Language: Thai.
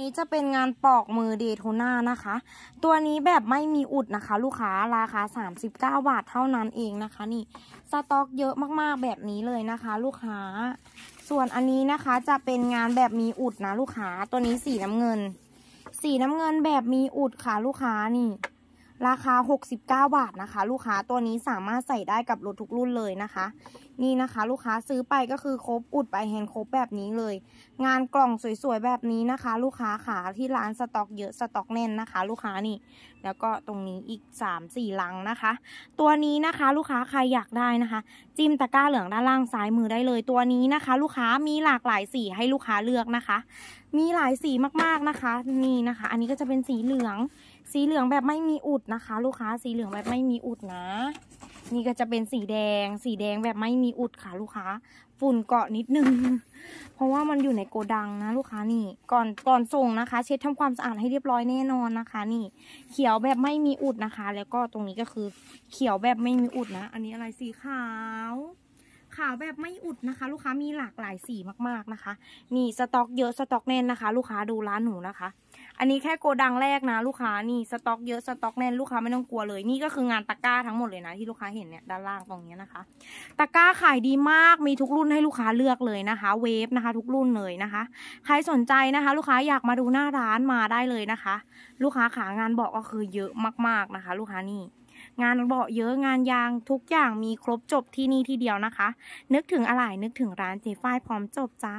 นี้จะเป็นงานปอกมือเดทูน่านะคะ ตัวนี้แบบไม่มีอุดนะคะลูกค้าราคา39บาทเท่านั้นเองนะคะนี่สต็อกเยอะมากๆแบบนี้เลยนะคะ ลูกค้า ส่วนอันนี้นะคะจะเป็นงานแบบมีอุดนะลูกค้าตัวนี้สีน้ำเงิน สีน้ำเงินแบบมีอุดค่ะลูกค้านี่ราคา 69บาทนะคะ ลูกค้าตัวนี้สามารถใส่ได้กับรถทุกรุ่นเลยนะคะ นี่นะคะลูกค้าซื้อไปก็คือครบอุดไปเห็นครบแบบนี้เลย งานกล่องสวยๆแบบนี้นะคะ ลูกค้าขาที่ร้านสต็อกเยอะสต็อกแน่นนะคะ ลูกค้านี่แล้วก็ตรงนี้อีก3 4ลังนะคะ ตัวนี้นะคะ ลูกค้าใครอยากได้นะคะจิ้มตะกร้าเหลืองด้านล่างซ้ายมือได้เลยตัวนี้นะคะ ลูกค้ามีหลากหลายสีให้ลูกค้าเลือกนะคะ มีหลายสีมากๆนะคะนี่นะคะ อันนี้ก็จะเป็นสีเหลือง สีเหลืองแบบไม่มีอุดนะคะลูกค้าสีเหลืองแบบไม่มีอุดนะ นี่ก็จะเป็นสีแดง สีแดงแบบไม่มีอุดค่ะ ลูกค้า ฝุ่นเกาะนิดนึงเพราะว่ามันอยู่ในโกดังนะลูกค้านี่ก่อนก่อนส่งนะคะ เช็ดทำความสะอาดให้เรียบร้อยแน่นอนนะคะ นี่เขียวแบบไม่มีอุดนะคะ แล้วก็ตรงนี้ก็คือ เขียวแบบไม่มีอุดนะอันนี้อะไรสีขาวขาวแบบไม่อุดนะคะ ลูกค้ามีหลากหลายสีมากๆนะคะ นี่สต็อกเยอะสต็อกแน่นนะคะ ลูกค้าดูร้านหนูนะคะอันนี้แค่โกดังแรกนะลูกค้านี่สต็อกเยอะสต็อกแน่นลูกค้าไม่ต้องกลัวเลย นี่ก็คืองานตะกร้าทั้งหมดเลยนะที่ลูกค้าเห็นเนี่ยด้านล่างตรงนี้นะคะ ตะกร้าขายดีมากมีทุกรุ่นให้ลูกค้าเลือกเลยนะคะ เวฟนะคะ ทุกรุ่นเลยนะคะใครสนใจนะคะ ลูกค้าอยากมาดูหน้าร้านมาได้เลยนะคะ ลูกค้าขางานบอกก็คือเยอะมาก ๆนะคะ ลูกค้านี่งานเบาเยอะงานยางทุกอย่างมีครบจบที่นี่ที่เดียวนะคะ นึกถึงอะไรนึกถึงร้านเจฟ้ายพร้อมจบจ้า